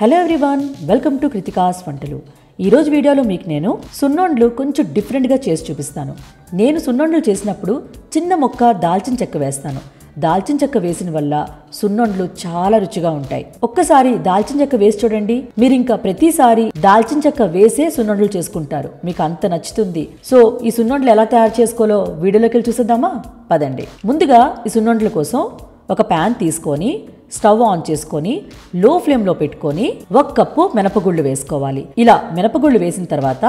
hello everyone welcome to Kritika's వంటలు ఈరోజు వీడియోలో మీకు నేను సున్నోండ్లు కొంచెం డిఫరెంట్గా చేసి చూపిస్తాను నేను సున్నోండ్లు చేసినప్పుడు చిన్న మొక్క దాల్చిన చెక్క వేస్తాను దాల్చిన చెక్క వేసిన వల్ల సున్నోండ్లు చాలా రుచిగా ఉంటాయి ఒక్కసారి దాల్చిన చెక్క వేసి చూడండి మీరు ఇంకా ప్రతిసారి దాల్చిన చెక్క వేసే సున్నోండ్లు చేసుకుంటారు మీకు అంత నచ్చుతుంది సో ఈ సున్నోండ్లు ఎలా తయారు చేసుకోలో వీడియోలోకి వెళ్ళి చూసేద్దామా పదండి ముందుగా ఈ సున్నోండ్ల కోసం ఒక ప్యాన్ తీసుకొని స్టవ్ ఆన్ చేసుకొని లో ఫ్లేమ్లో పెట్టుకొని ఒక కప్పు మినపగుళ్ళు వేసుకోవాలి ఇలా మినపగుళ్ళు వేసిన తర్వాత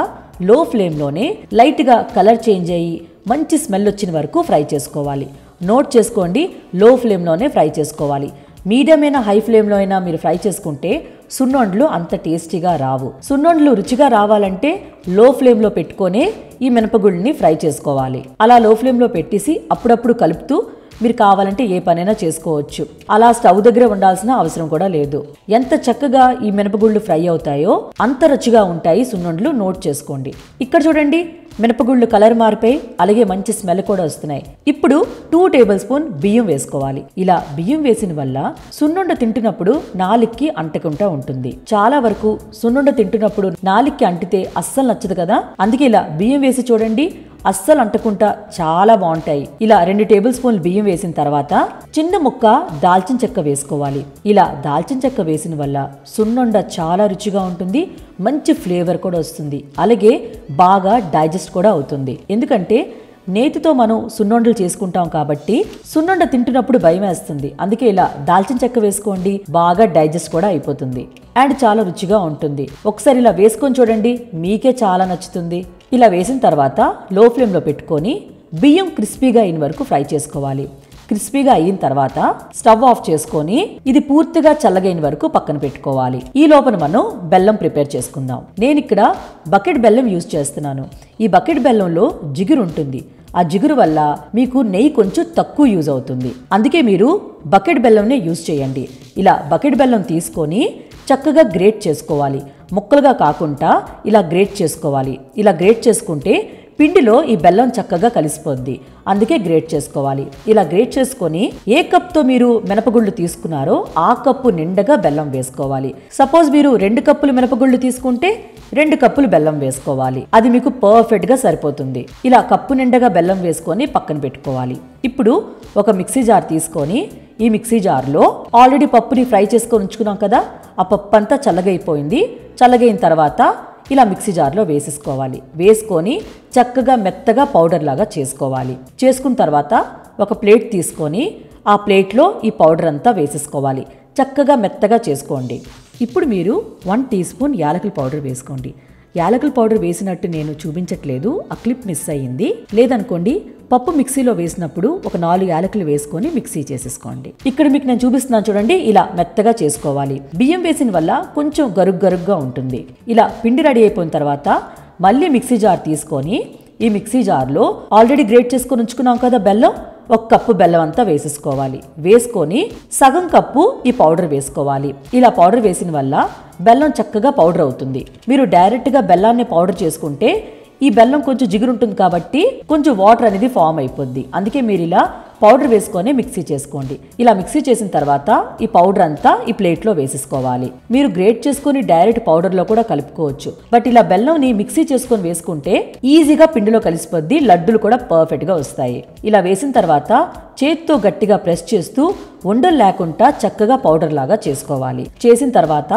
లో ఫ్లేమ్లోనే లైట్గా కలర్ చేంజ్ అయ్యి మంచి స్మెల్ వచ్చిన వరకు ఫ్రై చేసుకోవాలి నోట్ చేసుకోండి లో ఫ్లేమ్లోనే ఫ్రై చేసుకోవాలి మీడియమైన హై ఫ్లేమ్లో అయినా మీరు ఫ్రై చేసుకుంటే సున్నొండ్లు అంత టేస్టీగా రావు సున్నొండ్లు రుచిగా రావాలంటే లో ఫ్లేమ్లో పెట్టుకొనే ఈ మినపగుళ్ళని ఫ్రై చేసుకోవాలి అలా లో ఫ్లేమ్లో పెట్టేసి అప్పుడప్పుడు కలుపుతూ మీరు కావాలంటే ఏ పనైనా చేసుకోవచ్చు అలా స్టవ్ దగ్గర ఉండాల్సిన అవసరం కూడా లేదు ఎంత చక్కగా ఈ మినపగుళ్ళు ఫ్రై అవుతాయో అంత రుచిగా ఉంటాయి సున్నుండ్లు నోట్ చేసుకోండి ఇక్కడ చూడండి మినపగుళ్ళు కలర్ మారిపోయి అలాగే మంచి స్మెల్ కూడా వస్తున్నాయి ఇప్పుడు టూ టేబుల్ స్పూన్ బియ్యం వేసుకోవాలి ఇలా బియ్యం వేసిన వల్ల సున్నుండ తింటున్నప్పుడు నాలిక్కి అంటకుండా ఉంటుంది చాలా వరకు సున్నుండ తింటున్నప్పుడు నాలిక్కి అంటితే అస్సలు నచ్చదు కదా అందుకే ఇలా బియ్యం వేసి చూడండి అస్సలు అంటకుండా చాలా బాగుంటాయి ఇలా రెండు టేబుల్ స్పూన్లు బియ్యం వేసిన తర్వాత చిన్న ముక్క దాల్చిన చెక్క వేసుకోవాలి ఇలా దాల్చిన చెక్క వేసిన వల్ల సున్నుండ చాలా రుచిగా ఉంటుంది మంచి ఫ్లేవర్ కూడా వస్తుంది అలాగే బాగా డైజెస్ట్ కూడా అవుతుంది ఎందుకంటే నేతితో మనం సున్నుండలు చేసుకుంటాం కాబట్టి సున్నుండ తింటున్నప్పుడు భయం వేస్తుంది అందుకే ఇలా దాల్చిన చెక్క వేసుకోండి బాగా డైజెస్ట్ కూడా అయిపోతుంది అండ్ చాలా రుచిగా ఉంటుంది ఒకసారి ఇలా వేసుకొని చూడండి మీకే చాలా నచ్చుతుంది ఇలా వేసిన తర్వాత లో ఫ్లేమ్లో పెట్టుకొని బియ్యం క్రిస్పీగా అయిన వరకు ఫ్రై చేసుకోవాలి క్రిస్పీగా అయిన తర్వాత స్టవ్ ఆఫ్ చేసుకొని ఇది పూర్తిగా చల్లగైన వరకు పక్కన పెట్టుకోవాలి ఈ లోపల మనం బెల్లం ప్రిపేర్ చేసుకుందాం నేను ఇక్కడ బకెట్ బెల్లం యూజ్ చేస్తున్నాను ఈ బకెట్ బెల్లంలో జిగురు ఉంటుంది ఆ జిగురు వల్ల మీకు నెయ్యి కొంచెం తక్కువ యూజ్ అవుతుంది అందుకే మీరు బకెట్ బెల్లంనే యూజ్ చేయండి ఇలా బకెట్ బెల్లం తీసుకొని చక్కగా గ్రేట్ చేసుకోవాలి ముక్కలుగా కాకుండా ఇలా గ్రేట్ చేసుకోవాలి ఇలా గ్రేట్ చేసుకుంటే పిండిలో ఈ బెల్లం చక్కగా కలిసిపోద్ది అందుకే గ్రేట్ చేసుకోవాలి ఇలా గ్రేట్ చేసుకొని ఏ కప్తో మీరు మినపగుళ్ళు తీసుకున్నారో ఆ కప్పు నిండగా బెల్లం వేసుకోవాలి సపోజ్ మీరు రెండు కప్పులు మినపగుళ్ళు తీసుకుంటే రెండు కప్పులు బెల్లం వేసుకోవాలి అది మీకు పర్ఫెక్ట్గా సరిపోతుంది ఇలా కప్పు నిండగా బెల్లం వేసుకొని పక్కన పెట్టుకోవాలి ఇప్పుడు ఒక మిక్సీ జార్ తీసుకొని ఈ మిక్సీ జార్లో ఆల్రెడీ పప్పుని ఫ్రై చేసుకొని ఉంచుకున్నాం కదా ఆ పప్పు అంతా చల్లగైపోయింది చల్లగైన తర్వాత ఇలా మిక్సీ జార్లో వేసేసుకోవాలి వేసుకొని చక్కగా మెత్తగా పౌడర్ లాగా చేసుకోవాలి చేసుకున్న తర్వాత ఒక ప్లేట్ తీసుకొని ఆ ప్లేట్లో ఈ పౌడర్ అంతా వేసేసుకోవాలి చక్కగా మెత్తగా చేసుకోండి ఇప్పుడు మీరు వన్ టీ స్పూన్ యాలకుల పౌడర్ వేసుకోండి యాలకుల పౌడర్ వేసినట్టు నేను చూపించట్లేదు ఆ క్లిప్ మిస్ అయ్యింది లేదనుకోండి పప్పు మిక్సీలో వేసినప్పుడు ఒక నాలుగు యాలకులు వేసుకొని మిక్సీ చేసేసుకోండి ఇక్కడ మీకు నేను చూపిస్తున్నాను చూడండి ఇలా మెత్తగా చేసుకోవాలి బియ్యం వేసిన వల్ల కొంచెం గరుగ్ గరుగ్గా ఉంటుంది ఇలా పిండి రెడీ అయిపోయిన తర్వాత మళ్ళీ మిక్సీ జార్ తీసుకొని ఈ మిక్సీ జార్లో ఆల్రెడీ గ్రేట్ చేసుకొని ఉంచుకున్నాం కదా బెల్లం ఒక కప్పు బెల్లం అంతా వేసేసుకోవాలి వేసుకొని సగం కప్పు ఈ పౌడర్ వేసుకోవాలి ఇలా పౌడర్ వేసిన వల్ల బెల్లం చక్కగా పౌడర్ అవుతుంది మీరు డైరెక్ట్గా బెల్లాన్ని పౌడర్ చేసుకుంటే ఈ బెల్లం కొంచెం జిగురుంటుంది కాబట్టి కొంచెం వాటర్ అనేది ఫామ్ అయిపోద్ది అందుకే మీరు ఇలా పౌడర్ వేసుకొని మిక్సీ చేసుకోండి ఇలా మిక్సీ చేసిన తర్వాత ఈ పౌడర్ అంతా ఈ ప్లేట్లో వేసేసుకోవాలి మీరు గ్రేట్ చేసుకుని డైరెక్ట్ పౌడర్లో కూడా కలుపుకోవచ్చు బట్ ఇలా బెల్లంని మిక్సీ చేసుకొని వేసుకుంటే ఈజీగా పిండిలో కలిసిపోద్ది లడ్డులు కూడా పర్ఫెక్ట్గా వస్తాయి ఇలా వేసిన తర్వాత చేత్తో గట్టిగా ప్రెస్ చేస్తూ ఉండలు లేకుండా చక్కగా పౌడర్ లాగా చేసుకోవాలి చేసిన తర్వాత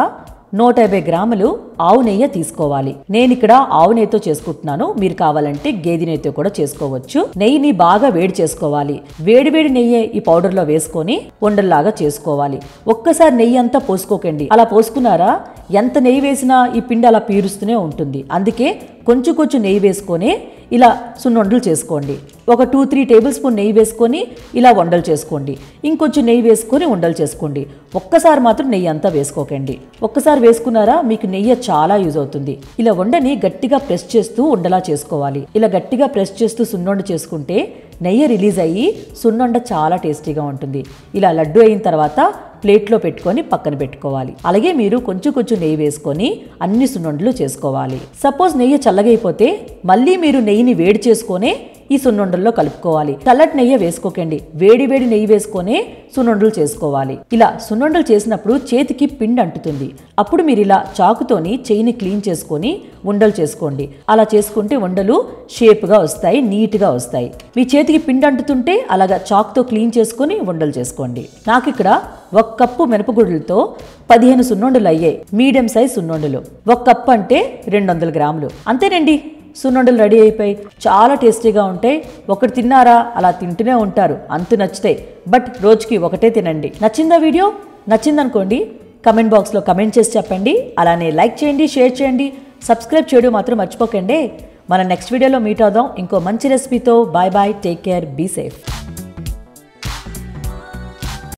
నూట యాభై గ్రాములు ఆవు నెయ్యి తీసుకోవాలి నేను ఇక్కడ ఆవు నెయ్యితో చేసుకుంటున్నాను మీరు కావాలంటే గేది నెయ్యితో కూడా చేసుకోవచ్చు నెయ్యిని బాగా వేడి చేసుకోవాలి వేడి వేడి నెయ్యి ఈ పౌడర్లో వేసుకొని ఉండల్లాగా చేసుకోవాలి ఒక్కసారి నెయ్యి అంతా పోసుకోకండి అలా పోసుకున్నారా ఎంత నెయ్యి వేసినా ఈ పిండి అలా పీరుస్తూనే ఉంటుంది అందుకే కొంచెం కొంచెం నెయ్యి వేసుకొని ఇలా సున్నుండలు చేసుకోండి ఒక టూ త్రీ టేబుల్ స్పూన్ నెయ్యి వేసుకొని ఇలా వండలు చేసుకోండి ఇంకొంచెం నెయ్యి వేసుకొని వండలు చేసుకోండి ఒక్కసారి మాత్రం నెయ్యి అంతా వేసుకోకండి ఒక్కసారి వేసుకున్నారా మీకు నెయ్యి చాలా యూజ్ అవుతుంది ఇలా వండని గట్టిగా ప్రెస్ చేస్తూ ఉండలా చేసుకోవాలి ఇలా గట్టిగా ప్రెస్ చేస్తూ సున్నుండ చేసుకుంటే నెయ్యి రిలీజ్ అయ్యి సున్నుండ చాలా టేస్టీగా ఉంటుంది ఇలా లడ్డు అయిన తర్వాత ప్లేట్లో పెట్టుకొని పక్కన పెట్టుకోవాలి అలాగే మీరు కొంచెం కొంచెం నెయ్యి వేసుకొని అన్ని సున్నుండలు చేసుకోవాలి సపోజ్ నెయ్యి చల్లగైపోతే మళ్ళీ మీరు నెయ్యిని వేడి చేసుకొని ఈ సున్నుండల్లో కలుపుకోవాలి తల్లటి నెయ్యి వేసుకోకండి వేడి వేడి నెయ్యి వేసుకొని సున్నుండలు చేసుకోవాలి ఇలా సున్నుండలు చేసినప్పుడు చేతికి పిండి అంటుతుంది అప్పుడు మీరు ఇలా చాకుతోని చేయిని క్లీన్ చేసుకొని ఉండలు చేసుకోండి అలా చేసుకుంటే ఉండలు షేప్గా వస్తాయి నీట్గా వస్తాయి మీ చేతికి పిండి అంటుతుంటే అలాగా చాక్తో క్లీన్ చేసుకొని ఉండలు చేసుకోండి నాకు ఇక్కడ ఒక కప్పు మినపగుడులతో పదిహేను సున్నుండలు అయ్యాయి మీడియం సైజ్ సున్నుండలు ఒక కప్పు అంటే రెండు వందల గ్రాములు అంతేనండి సున్నుండలు రెడీ అయిపోయి చాలా టేస్టీగా ఉంటాయి ఒకటి తిన్నారా అలా తింటూనే ఉంటారు అంత నచ్చుతాయి బట్ రోజుకి ఒకటే తినండి నచ్చిందా వీడియో నచ్చిందనుకోండి కమెంట్ బాక్స్లో కమెంట్ చేసి చెప్పండి అలానే లైక్ చేయండి షేర్ చేయండి సబ్స్క్రైబ్ చేయడం మాత్రం మర్చిపోకండి మన నెక్స్ట్ వీడియోలో మీట్ అవుదాం ఇంకో మంచి రెసిపీతో bye bye take care be safe